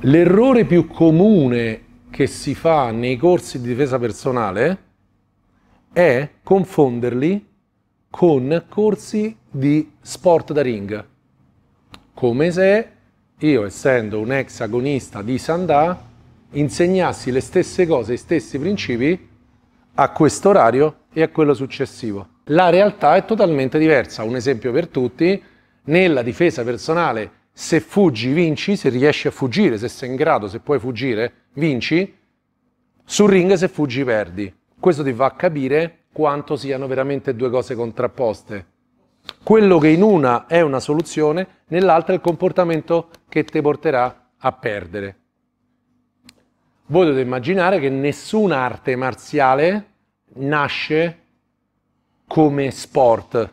L'errore più comune che si fa nei corsi di difesa personale è confonderli con corsi di sport da ring, come se io, essendo un ex agonista di Sandà, insegnassi le stesse cose, i stessi principi a questo orario e a quello successivo. La realtà è totalmente diversa. Un esempio per tutti, nella difesa personale se fuggi vinci, se riesci a fuggire, se sei in grado, se puoi fuggire, vinci, sul ring se fuggi perdi. Questo ti fa capire quanto siano veramente due cose contrapposte. Quello che in una è una soluzione, nell'altra è il comportamento che ti porterà a perdere. Voi dovete immaginare che nessuna arte marziale nasce come sport,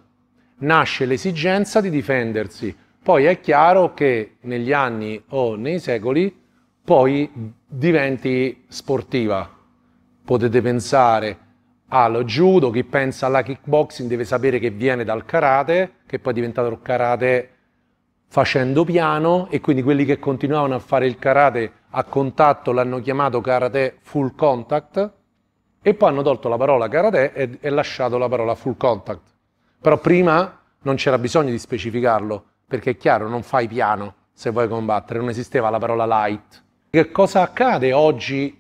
nasce l'esigenza di difendersi poi è chiaro che negli anni o nei secoli poi diventi sportiva. Potete pensare allo judo, chi pensa alla kickboxing deve sapere che viene dal karate, che poi è diventato karate facendo piano e quindi quelli che continuavano a fare il karate a contatto l'hanno chiamato karate full contact e poi hanno tolto la parola karate e, e lasciato la parola full contact. Però prima non c'era bisogno di specificarlo, perché è chiaro, non fai piano se vuoi combattere, non esisteva la parola light. Che cosa accade oggi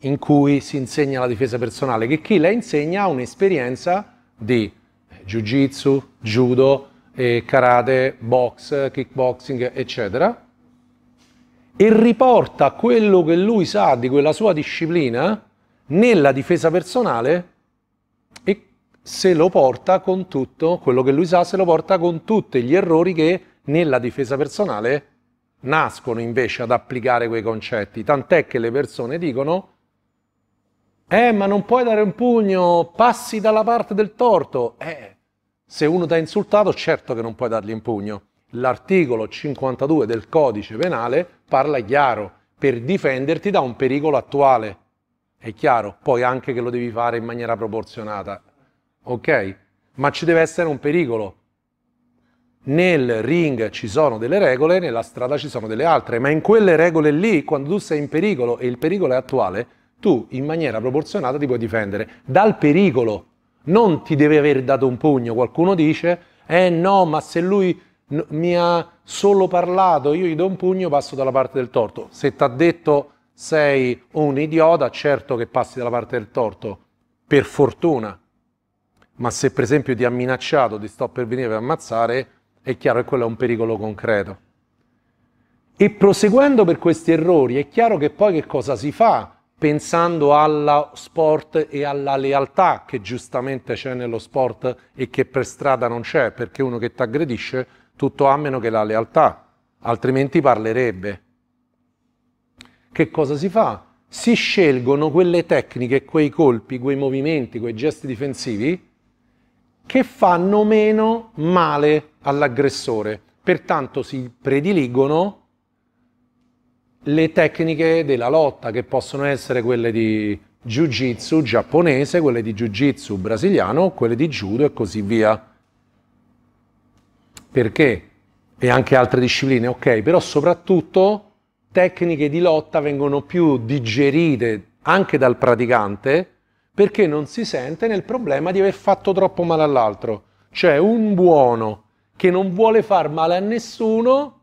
in cui si insegna la difesa personale? Che chi la insegna ha un'esperienza di eh, jiu-jitsu, judo, eh, karate, box, kickboxing, eccetera, e riporta quello che lui sa di quella sua disciplina nella difesa personale e se lo porta con tutto, quello che lui sa se lo porta con tutti gli errori che nella difesa personale nascono invece ad applicare quei concetti, tant'è che le persone dicono eh ma non puoi dare un pugno, passi dalla parte del torto. Eh, se uno ti ha insultato certo che non puoi dargli un pugno. L'articolo 52 del codice penale parla chiaro, per difenderti da un pericolo attuale. È chiaro, poi anche che lo devi fare in maniera proporzionata. Ok? Ma ci deve essere un pericolo, nel ring ci sono delle regole, nella strada ci sono delle altre, ma in quelle regole lì, quando tu sei in pericolo e il pericolo è attuale, tu in maniera proporzionata ti puoi difendere dal pericolo. Non ti deve aver dato un pugno. Qualcuno dice, eh no, ma se lui mi ha solo parlato, io gli do un pugno, passo dalla parte del torto. Se ti ha detto sei un idiota, certo che passi dalla parte del torto, per fortuna. Ma se per esempio ti ha minacciato, ti sto per venire per ammazzare, è chiaro che quello è un pericolo concreto. E proseguendo per questi errori è chiaro che poi che cosa si fa pensando allo sport e alla lealtà che giustamente c'è nello sport e che per strada non c'è, perché uno che ti aggredisce tutto a meno che la lealtà, altrimenti parlerebbe. Che cosa si fa? Si scelgono quelle tecniche, quei colpi, quei movimenti, quei gesti difensivi che fanno meno male all'aggressore. Pertanto si prediligono le tecniche della lotta che possono essere quelle di jiu-jitsu giapponese, quelle di jiu-jitsu brasiliano, quelle di judo e così via. Perché? E anche altre discipline, ok, però soprattutto tecniche di lotta vengono più digerite anche dal praticante perché non si sente nel problema di aver fatto troppo male all'altro. Cioè un buono che non vuole far male a nessuno,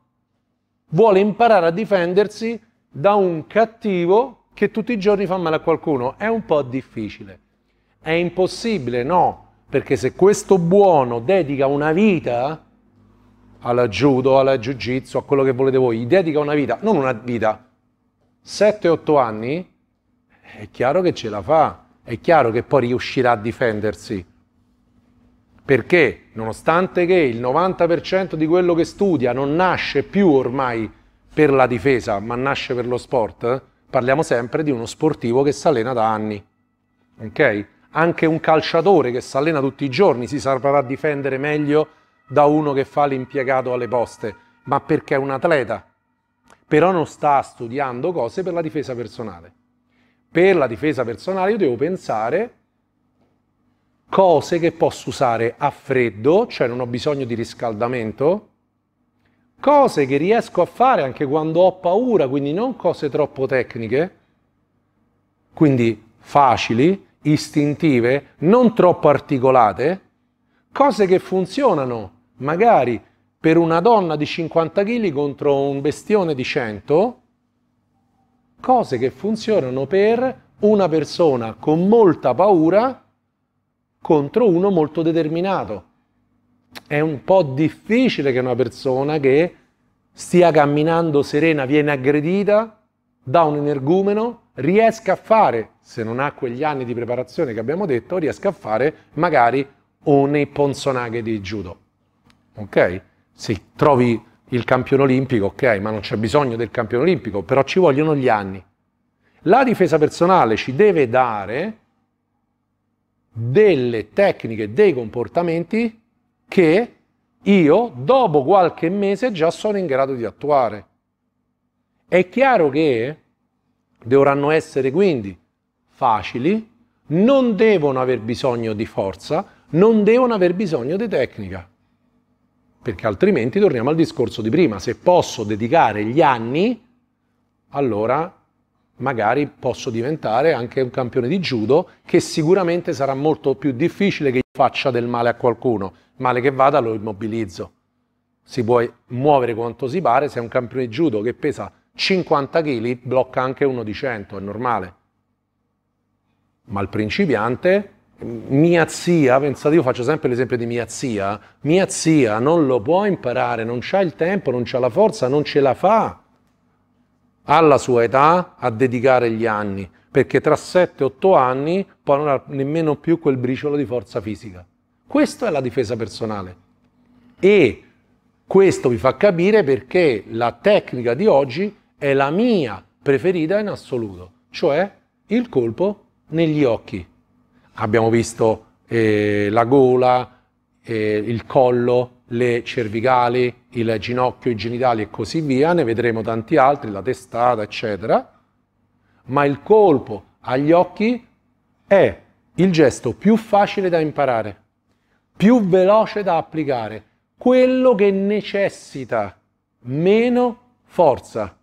vuole imparare a difendersi da un cattivo che tutti i giorni fa male a qualcuno. È un po' difficile. È impossibile, no, perché se questo buono dedica una vita alla judo, alla jiu-jitsu, a quello che volete voi, dedica una vita, non una vita, 7-8 anni, è chiaro che ce la fa, è chiaro che poi riuscirà a difendersi perché nonostante che il 90% di quello che studia non nasce più ormai per la difesa, ma nasce per lo sport, parliamo sempre di uno sportivo che si allena da anni. Ok? Anche un calciatore che si allena tutti i giorni si saprà difendere meglio da uno che fa l'impiegato alle poste, ma perché è un atleta, però non sta studiando cose per la difesa personale. Per la difesa personale io devo pensare cose che posso usare a freddo, cioè non ho bisogno di riscaldamento, cose che riesco a fare anche quando ho paura, quindi non cose troppo tecniche, quindi facili, istintive, non troppo articolate, cose che funzionano magari per una donna di 50 kg contro un bestione di 100, cose che funzionano per una persona con molta paura contro uno molto determinato. È un po' difficile che una persona che stia camminando serena viene aggredita da un energumeno riesca a fare, se non ha quegli anni di preparazione che abbiamo detto, riesca a fare magari un Ipponzonage di judo. Ok? Se trovi il campione olimpico, ok, ma non c'è bisogno del campione olimpico, però ci vogliono gli anni. La difesa personale ci deve dare delle tecniche, dei comportamenti che io dopo qualche mese già sono in grado di attuare. È chiaro che dovranno essere quindi facili, non devono aver bisogno di forza, non devono aver bisogno di tecnica. Perché altrimenti torniamo al discorso di prima, se posso dedicare gli anni, allora magari posso diventare anche un campione di judo che sicuramente sarà molto più difficile che faccia del male a qualcuno. Male che vada lo immobilizzo. Si può muovere quanto si pare, se è un campione di judo che pesa 50 kg blocca anche uno di 100, è normale. Ma il principiante, mia zia, pensate io faccio sempre l'esempio di mia zia, mia zia non lo può imparare, non ha il tempo, non ha la forza, non ce la fa alla sua età a dedicare gli anni, perché tra 7-8 anni poi non ha nemmeno più quel briciolo di forza fisica. Questa è la difesa personale. E questo vi fa capire perché la tecnica di oggi è la mia preferita in assoluto, cioè il colpo negli occhi. Abbiamo visto eh, la gola, eh, il collo, le cervicali, il ginocchio, i genitali e così via, ne vedremo tanti altri, la testata, eccetera, ma il colpo agli occhi è il gesto più facile da imparare, più veloce da applicare, quello che necessita meno forza.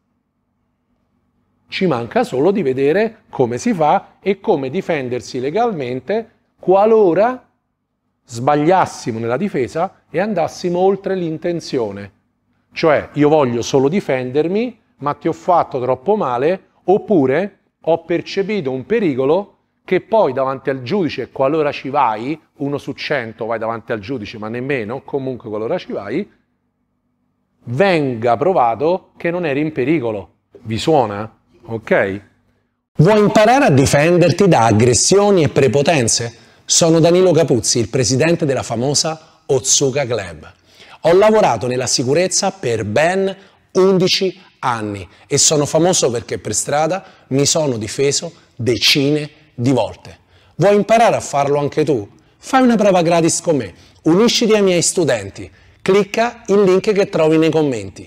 Ci manca solo di vedere come si fa e come difendersi legalmente qualora sbagliassimo nella difesa e andassimo oltre l'intenzione. Cioè io voglio solo difendermi, ma ti ho fatto troppo male, oppure ho percepito un pericolo che poi davanti al giudice, qualora ci vai, uno su cento vai davanti al giudice, ma nemmeno, comunque qualora ci vai, venga provato che non eri in pericolo. Vi suona? Ok? Vuoi imparare a difenderti da aggressioni e prepotenze? Sono Danilo Capuzzi, il presidente della famosa Otsuka Club. Ho lavorato nella sicurezza per ben 11 anni e sono famoso perché per strada mi sono difeso decine di volte. Vuoi imparare a farlo anche tu? Fai una prova gratis con me, unisciti ai miei studenti, clicca il link che trovi nei commenti.